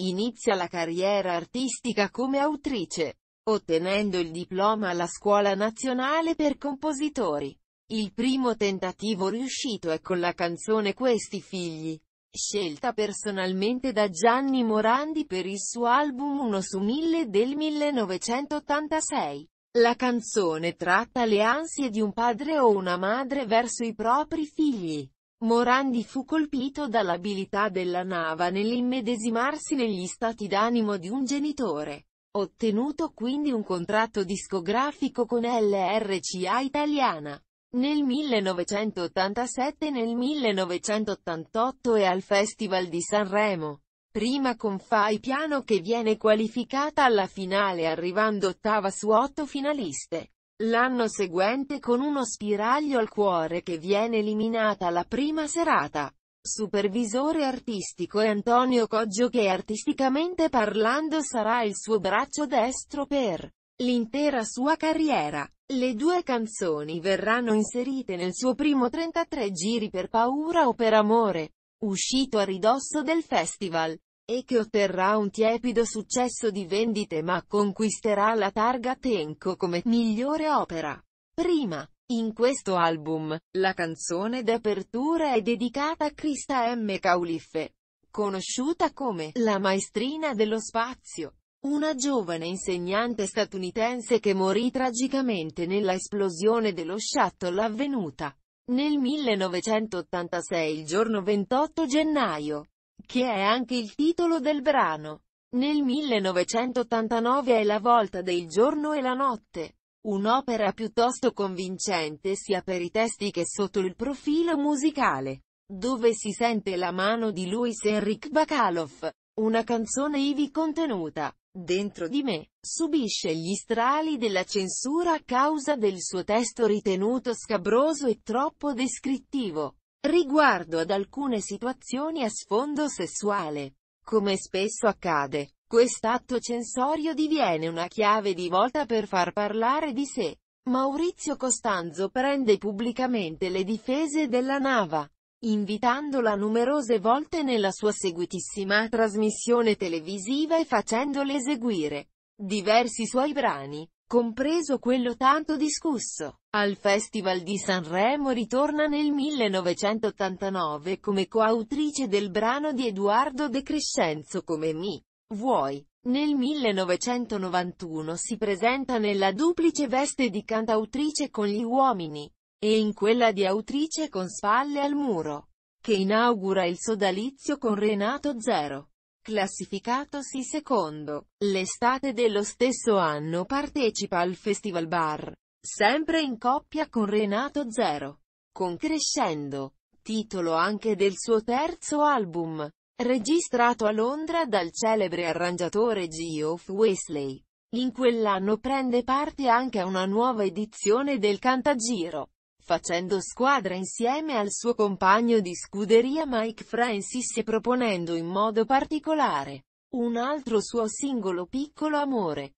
Inizia la carriera artistica come autrice, ottenendo il diploma alla Scuola Nazionale per Compositori. Il primo tentativo riuscito è con la canzone Questi figli, scelta personalmente da Gianni Morandi per il suo album Uno su mille del 1986. La canzone tratta le ansie di un padre o una madre verso i propri figli. Morandi fu colpito dall'abilità della Nava nell'immedesimarsi negli stati d'animo di un genitore. Ottenuto quindi un contratto discografico con LRCA italiana. Nel 1987 e nel 1988 è al Festival di Sanremo. Prima con Fai Piano che viene qualificata alla finale arrivando ottava su otto finaliste l'anno seguente con uno spiraglio al cuore che viene eliminata la prima serata. Supervisore artistico è Antonio Coggio che artisticamente parlando sarà il suo braccio destro per l'intera sua carriera. Le due canzoni verranno inserite nel suo primo 33 giri per paura o per amore, uscito a ridosso del festival e che otterrà un tiepido successo di vendite ma conquisterà la targa Tenco come migliore opera. Prima, in questo album, la canzone d'apertura è dedicata a Christa M. Cauliffe, conosciuta come la maestrina dello spazio, una giovane insegnante statunitense che morì tragicamente nella esplosione dello shuttle avvenuta nel 1986 il giorno 28 gennaio che è anche il titolo del brano. Nel 1989 è La volta del giorno e la notte. Un'opera piuttosto convincente sia per i testi che sotto il profilo musicale, dove si sente la mano di Luis Enric Bacalov, una canzone ivi contenuta, dentro di me, subisce gli strali della censura a causa del suo testo ritenuto scabroso e troppo descrittivo riguardo ad alcune situazioni a sfondo sessuale. Come spesso accade, quest'atto censorio diviene una chiave di volta per far parlare di sé. Maurizio Costanzo prende pubblicamente le difese della Nava, invitandola numerose volte nella sua seguitissima trasmissione televisiva e facendole eseguire diversi suoi brani compreso quello tanto discusso. Al Festival di Sanremo ritorna nel 1989 come coautrice del brano di Edoardo De Crescenzo come Mi. Vuoi. Nel 1991 si presenta nella duplice veste di cantautrice con gli uomini, e in quella di autrice con spalle al muro, che inaugura il sodalizio con Renato Zero classificatosi secondo. L'estate dello stesso anno partecipa al Festival Bar, sempre in coppia con Renato Zero, con Crescendo, titolo anche del suo terzo album, registrato a Londra dal celebre arrangiatore Geoff Wesley. In quell'anno prende parte anche a una nuova edizione del Cantagiro facendo squadra insieme al suo compagno di scuderia Mike Francis e proponendo in modo particolare un altro suo singolo piccolo amore.